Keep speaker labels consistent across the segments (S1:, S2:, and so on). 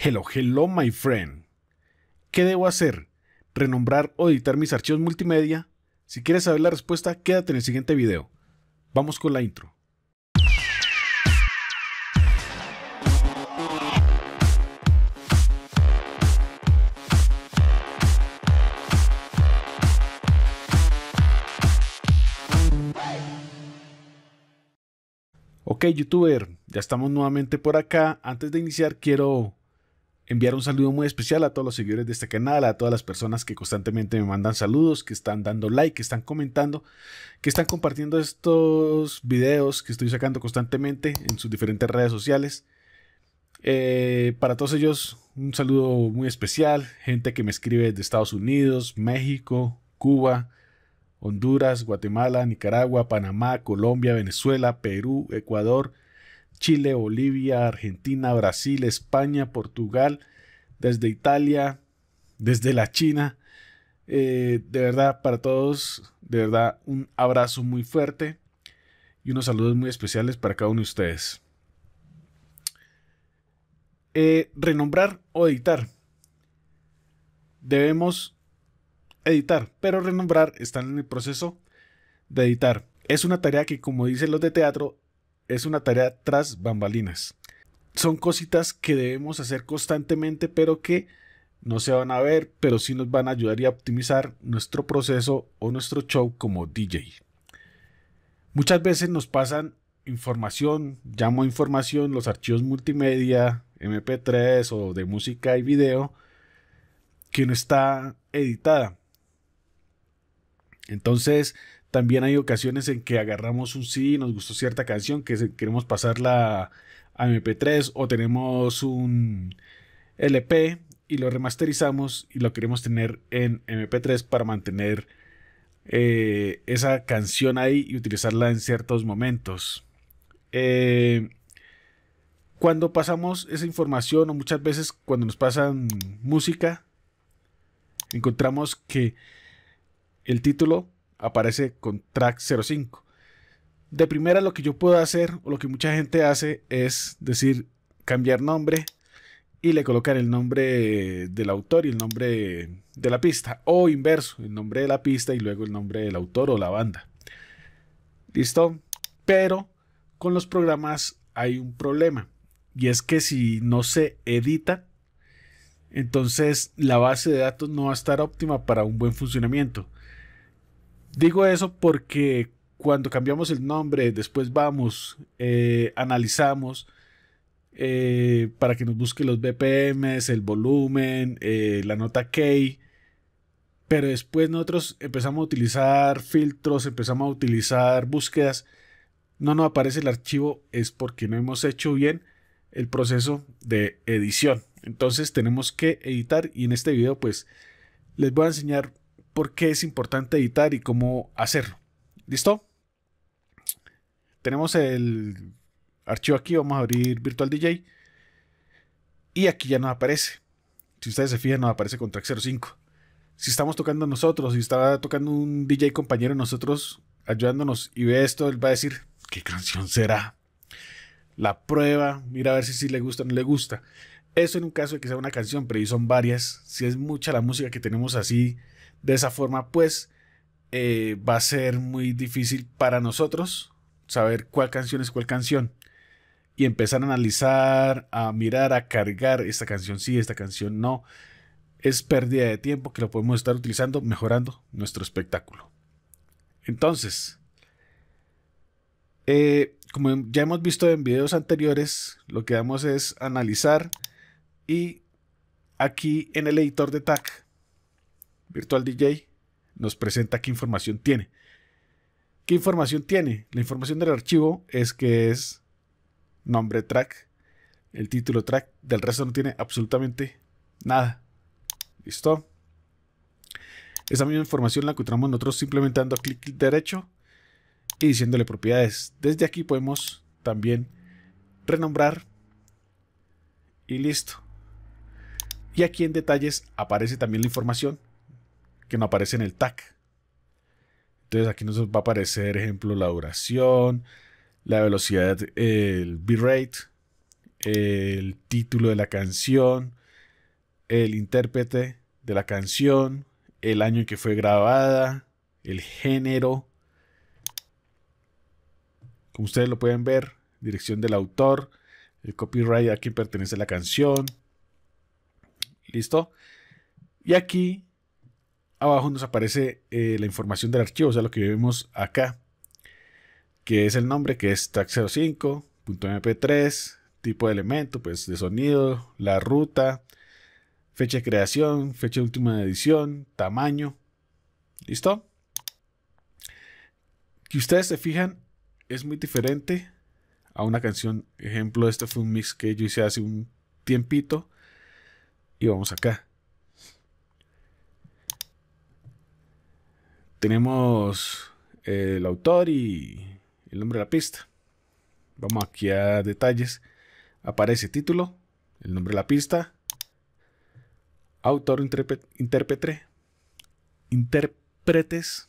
S1: Hello, hello, my friend. ¿Qué debo hacer? ¿Renombrar o editar mis archivos multimedia? Si quieres saber la respuesta, quédate en el siguiente video. Vamos con la intro. Ok, youtuber, ya estamos nuevamente por acá. Antes de iniciar quiero enviar un saludo muy especial a todos los seguidores de este canal, a todas las personas que constantemente me mandan saludos, que están dando like, que están comentando, que están compartiendo estos videos que estoy sacando constantemente en sus diferentes redes sociales. Eh, para todos ellos, un saludo muy especial. Gente que me escribe de Estados Unidos, México, Cuba, Honduras, Guatemala, Nicaragua, Panamá, Colombia, Venezuela, Perú, Ecuador, Chile, Bolivia, Argentina, Brasil, España, Portugal, desde Italia, desde la China. Eh, de verdad, para todos, de verdad, un abrazo muy fuerte y unos saludos muy especiales para cada uno de ustedes. Eh, renombrar o editar. Debemos editar, pero renombrar están en el proceso de editar. Es una tarea que, como dicen los de teatro, es una tarea tras bambalinas. Son cositas que debemos hacer constantemente, pero que no se van a ver, pero sí nos van a ayudar y a optimizar nuestro proceso o nuestro show como DJ. Muchas veces nos pasan información, llamo información, los archivos multimedia, MP3 o de música y video, que no está editada. Entonces, también hay ocasiones en que agarramos un CD y nos gustó cierta canción que queremos pasarla a MP3 o tenemos un LP y lo remasterizamos y lo queremos tener en MP3 para mantener eh, esa canción ahí y utilizarla en ciertos momentos. Eh, cuando pasamos esa información o muchas veces cuando nos pasan música, encontramos que el título aparece con track 05. De primera lo que yo puedo hacer o lo que mucha gente hace es decir cambiar nombre y le colocar el nombre del autor y el nombre de la pista o inverso, el nombre de la pista y luego el nombre del autor o la banda. ¿Listo? Pero con los programas hay un problema y es que si no se edita entonces la base de datos no va a estar óptima para un buen funcionamiento. Digo eso porque cuando cambiamos el nombre, después vamos, eh, analizamos eh, para que nos busque los BPMs, el volumen, eh, la nota K. Pero después nosotros empezamos a utilizar filtros, empezamos a utilizar búsquedas. No nos aparece el archivo, es porque no hemos hecho bien el proceso de edición. Entonces tenemos que editar y en este video pues les voy a enseñar por qué es importante editar y cómo hacerlo. ¿Listo? Tenemos el archivo aquí, vamos a abrir Virtual DJ. Y aquí ya nos aparece. Si ustedes se fijan, nos aparece con track 05. Si estamos tocando nosotros, si está tocando un DJ compañero nosotros ayudándonos y ve esto, él va a decir, ¿qué canción será? La prueba, mira a ver si sí le gusta o no le gusta. Eso en un caso de que sea una canción, pero ahí son varias. Si es mucha la música que tenemos así, de esa forma, pues, eh, va a ser muy difícil para nosotros saber cuál canción es cuál canción. Y empezar a analizar, a mirar, a cargar esta canción sí, esta canción no. Es pérdida de tiempo que lo podemos estar utilizando mejorando nuestro espectáculo. Entonces, eh, como ya hemos visto en videos anteriores, lo que damos es analizar y aquí en el editor de tag Virtual DJ nos presenta qué información tiene. ¿Qué información tiene? La información del archivo es que es nombre track, el título track, del resto no tiene absolutamente nada. ¿Listo? Esa misma información la encontramos nosotros simplemente dando clic derecho y diciéndole propiedades. Desde aquí podemos también renombrar y listo. Y aquí en detalles aparece también la información que no aparece en el tag. Entonces aquí nos va a aparecer, ejemplo, la duración, la velocidad, el bitrate, el título de la canción, el intérprete de la canción, el año en que fue grabada, el género. Como ustedes lo pueden ver, dirección del autor, el copyright a quien pertenece la canción. ¿Listo? Y aquí abajo nos aparece eh, la información del archivo, o sea, lo que vemos acá, que es el nombre, que es tag05.mp3, tipo de elemento, pues de sonido, la ruta, fecha de creación, fecha de última edición, tamaño. ¿Listo? Que ustedes se fijan, es muy diferente a una canción. Ejemplo, este fue un mix que yo hice hace un tiempito. Y vamos acá. Tenemos eh, el autor y el nombre de la pista. Vamos aquí a detalles. Aparece título, el nombre de la pista, autor, intérprete, intérpretes,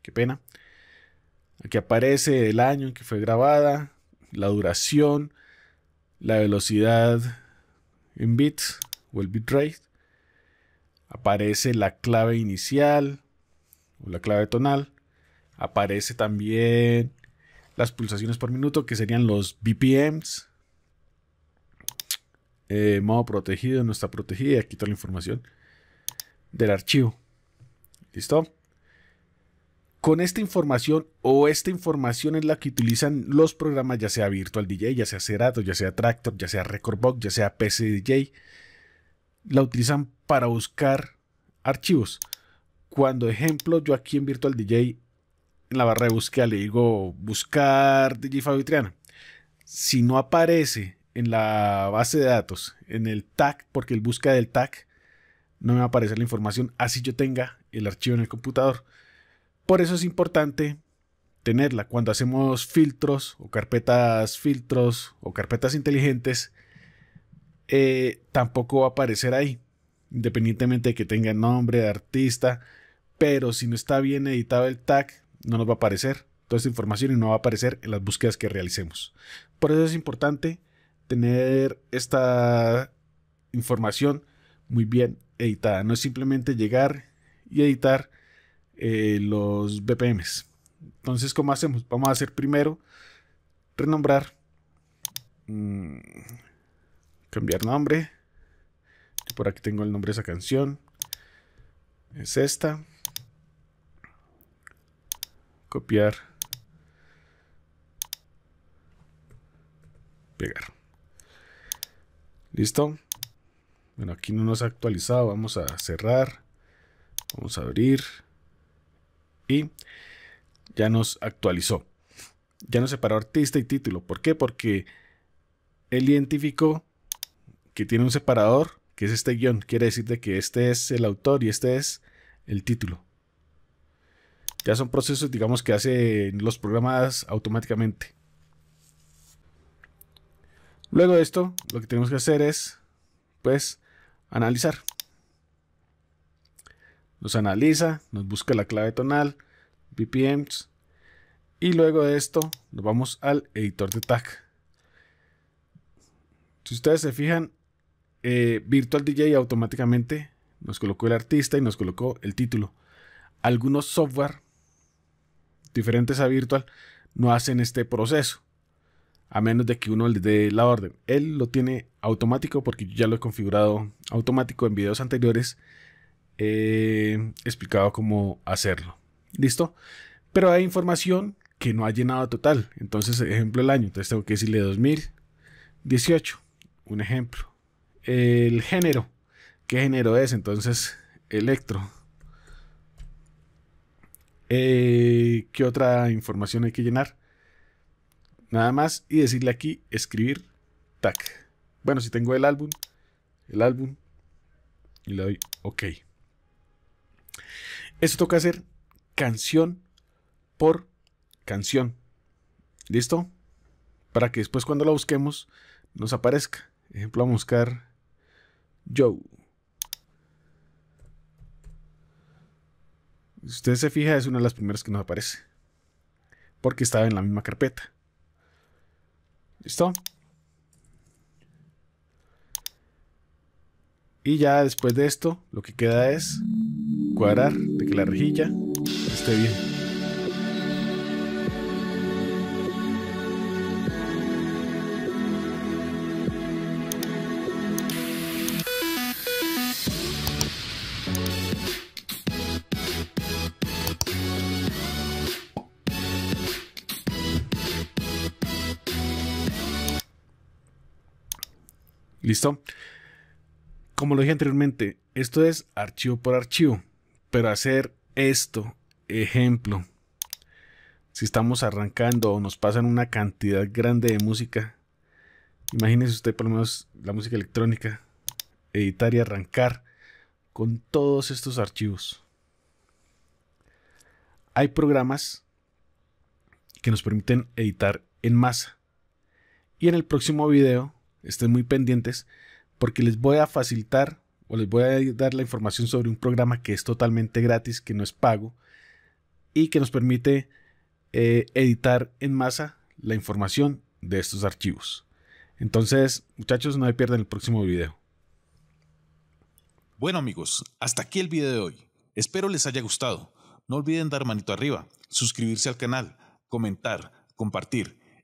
S1: qué pena. Aquí aparece el año en que fue grabada, la duración, la velocidad en bits o el bitrate. Aparece la clave inicial, la clave tonal. Aparece también las pulsaciones por minuto, que serían los BPMs. Eh, modo protegido, no está protegido. Y aquí toda la información del archivo. ¿Listo? Con esta información o esta información es la que utilizan los programas, ya sea Virtual DJ, ya sea Serato, ya sea Tractor, ya sea Recordbox, ya sea PC DJ. La utilizan para buscar archivos cuando, ejemplo, yo aquí en Virtual DJ, en la barra de búsqueda le digo buscar DJ Fabio Si no aparece en la base de datos, en el tag, porque el busca del tag, no me va a aparecer la información, así yo tenga el archivo en el computador. Por eso es importante tenerla. Cuando hacemos filtros o carpetas filtros o carpetas inteligentes, eh, tampoco va a aparecer ahí, independientemente de que tenga nombre de artista pero si no está bien editado el tag, no nos va a aparecer toda esta información y no va a aparecer en las búsquedas que realicemos. Por eso es importante tener esta información muy bien editada. No es simplemente llegar y editar eh, los BPMs. Entonces, ¿cómo hacemos? Vamos a hacer primero renombrar, mm, cambiar nombre. Por aquí tengo el nombre de esa canción. Es esta copiar, pegar. ¿Listo? Bueno, aquí no nos ha actualizado, vamos a cerrar, vamos a abrir y ya nos actualizó. Ya nos separó artista y título. ¿Por qué? Porque él identificó que tiene un separador, que es este guión. Quiere decir que este es el autor y este es el título. Ya son procesos, digamos, que hacen los programas automáticamente. Luego de esto, lo que tenemos que hacer es, pues, analizar. Nos analiza, nos busca la clave tonal, BPMs. Y luego de esto, nos vamos al editor de tag. Si ustedes se fijan, eh, Virtual DJ automáticamente nos colocó el artista y nos colocó el título. Algunos software diferentes a virtual no hacen este proceso. A menos de que uno le dé la orden. Él lo tiene automático porque yo ya lo he configurado automático en videos anteriores. Eh, explicado cómo hacerlo. ¿Listo? Pero hay información que no ha llenado total. Entonces, ejemplo, el año. Entonces tengo que decirle 2018. Un ejemplo. El género. ¿Qué género es? Entonces, electro. Eh, ¿Qué otra información hay que llenar? Nada más y decirle aquí escribir Tac. Bueno, si tengo el álbum, el álbum y le doy OK. Esto toca hacer canción por canción. ¿Listo? Para que después cuando la busquemos nos aparezca. Ejemplo, vamos a buscar Joe. Si usted se fija, es una de las primeras que nos aparece. Porque estaba en la misma carpeta. ¿Listo? Y ya después de esto, lo que queda es cuadrar de que la rejilla esté bien. ¿Listo? Como lo dije anteriormente, esto es archivo por archivo, pero hacer esto, ejemplo, si estamos arrancando o nos pasan una cantidad grande de música, imagínese usted por lo menos la música electrónica, editar y arrancar con todos estos archivos. Hay programas que nos permiten editar en masa. Y en el próximo video estén muy pendientes porque les voy a facilitar o les voy a dar la información sobre un programa que es totalmente gratis, que no es pago y que nos permite eh, editar en masa la información de estos archivos. Entonces, muchachos, no me pierdan el próximo video. Bueno amigos, hasta aquí el video de hoy. Espero les haya gustado. No olviden dar manito arriba, suscribirse al canal, comentar, compartir